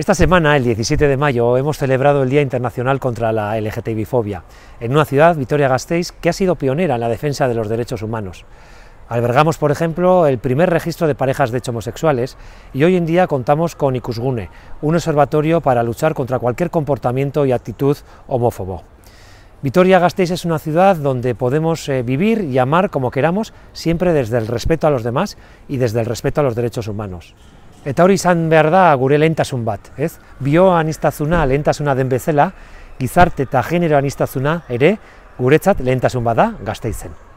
Esta semana, el 17 de mayo, hemos celebrado el Día Internacional contra la lgtbi en una ciudad, Vitoria-Gasteiz, que ha sido pionera en la defensa de los derechos humanos. Albergamos, por ejemplo, el primer registro de parejas de hecho homosexuales y hoy en día contamos con ICUSGUNE, un observatorio para luchar contra cualquier comportamiento y actitud homófobo. Vitoria-Gasteiz es una ciudad donde podemos eh, vivir y amar como queramos, siempre desde el respeto a los demás y desde el respeto a los derechos humanos. Eta hori izan behar da gure lehentasun bat, ez? Bioanistazuna lehentasuna den bezala, gizarte eta generoanistazuna ere guretzat lehentasun bada gazteizen.